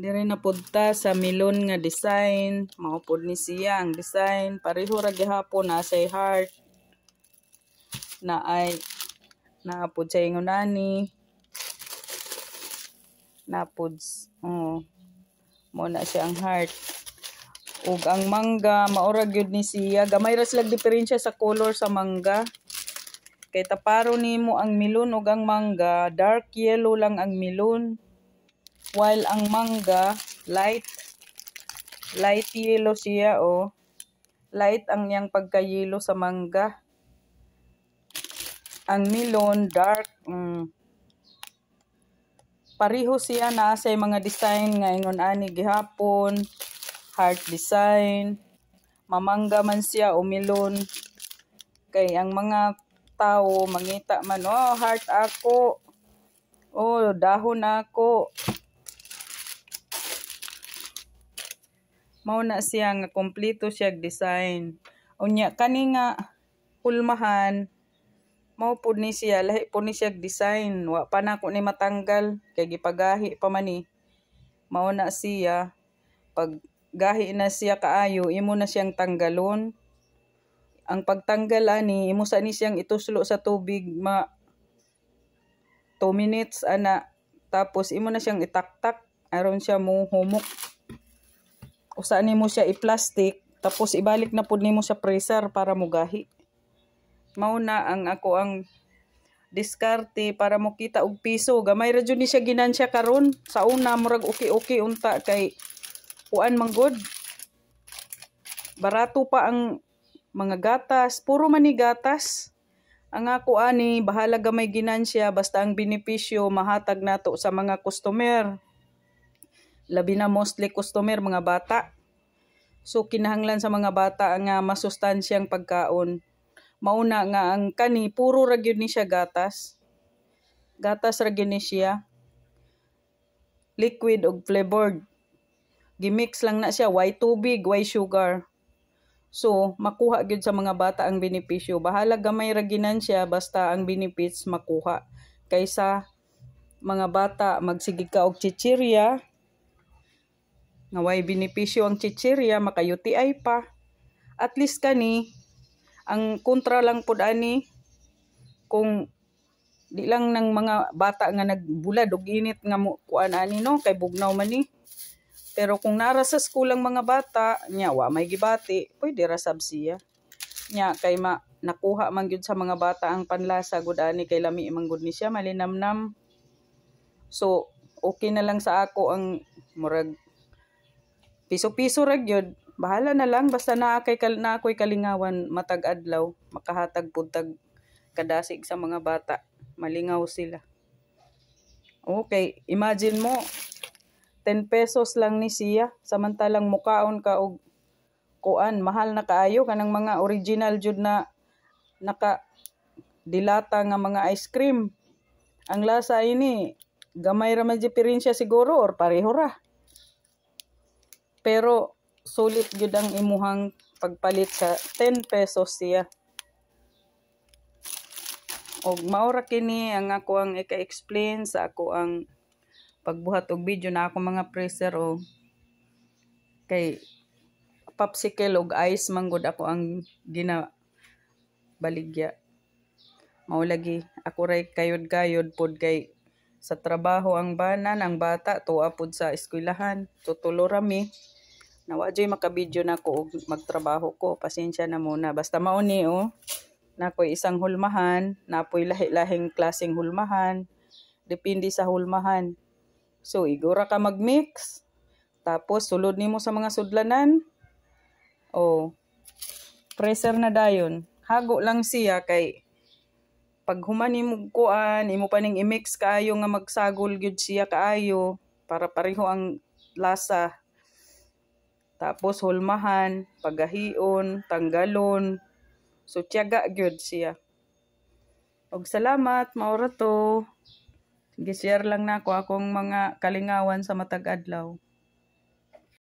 Dire na pudta sa milon nga design. Maupod ni siya ang design. Pareho ra gihapon na say heart. Na ay naapod sa ingon nani. Napod. Oh. Mo na siya ang heart. Ug ang mangga maura gyud ni siya. Gamay ra sila diferensya sa color sa mangga. Kay taparo nimo ang milon ug ang mangga, dark yellow lang ang milon. While ang mangga, light, light yellow siya o. Oh. Light ang yang pagkayelo sa mangga. Ang melon, dark. Mm. Pariho siya na sa mga design nga ingon ani gihapon, heart design, mamangga man siya o melon. Kay ang mga tao mangita man, oh heart ako. Oh, dahon ako. mao na siya nga kompleto siya design unya kani nga pulmahan mao pud ni siya lahi pud ni siya design wa pa na ko ni matanggal kay gipagahi pa man ni mao na siya pag gahi na siya kaayo imo na siyang tanggalon ang pagtanggal ani imo sa ni siyang ituslo sa tubig ma 2 minutes ana tapos imo na siyang itaktak aron siya mo humok o nimo siya i-plastic tapos ibalik na pud nimo sa freezer para mugahi mao na ang ako ang diskarte para mo kita og piso gamay ra ni siya ginansya karon sa una murag okay-okay unta kay uan manggod barato pa ang mga gatas puro man ni gatas ang ako ani bahala gamay ginansya basta ang benepisyo mahatag nato sa mga customer Labi na mostly customer mga bata. So kinahanglan sa mga bata nga masustansyang pagkaon. Mauna nga ang kani puro ra gyud ni siya gatas. Gatas ra gyud ni siya. Liquid og flavored. Gimix lang na siya way tubig, way sugar. So, makuha gyud sa mga bata ang benepisyo. Bahala gamay ra siya basta ang benefits makuha kaysa mga bata magsigig ka og chichirya Ngaway binipisyo ang chichirya, makayutiay pa. At least kani, ang kontra lang po ani, kung di lang ng mga bata nga nagbulad og init nga kuan ani no kay bugnaw man ni pero kung nara sa school ang mga bata nya wa may gibati pwede ra sab siya nya kay ma nakuha man gyud sa mga bata ang panlasa gud ani kay lami man gud ni siya malinamnam so okay na lang sa ako ang murag Piso-piso ra gyud. Bahala na lang basta naa kay kal na ako'y kalingawan matag adlaw, makahatag putag kadasig sa mga bata. Malingaw sila. Okay, imagine mo 10 pesos lang ni siya samantalang mukaon ka og kuan mahal na kaayo kanang mga original jud na naka dilata nga mga ice cream. Ang lasa ini gamay ra man siguro or pareho ra. Pero sulit gyud ang imuhang pagpalit sa 10 pesos siya. Og maura kini ang ako ang ika-explain sa ako ang pagbuhat og video na ako mga freezer o oh. kay popsicle og ice manggod ako ang gina baligya. Maulagi ako ray kayod-kayod pod kay sa trabaho ang banan, ang bata, tuapod sa eskwelahan. Tutulo rami. Nawa dyan makabidyo na ko magtrabaho ko. Pasensya na muna. Basta mauni o. Oh. na Nakoy isang hulmahan. Napoy lahi-lahing klasing hulmahan. Depende sa hulmahan. So, igura ka magmix. Tapos, sulod nimo sa mga sudlanan. oh, pressure na dayon. Hago lang siya kay pag human imog kuan imo pa ning i-mix kaayo nga magsagol gyud siya kaayo para pareho ang lasa tapos hulmahan pagahion tanggalon so tiyaga gyud siya og salamat maura to gi-share lang nako akong mga kalingawan sa matag adlaw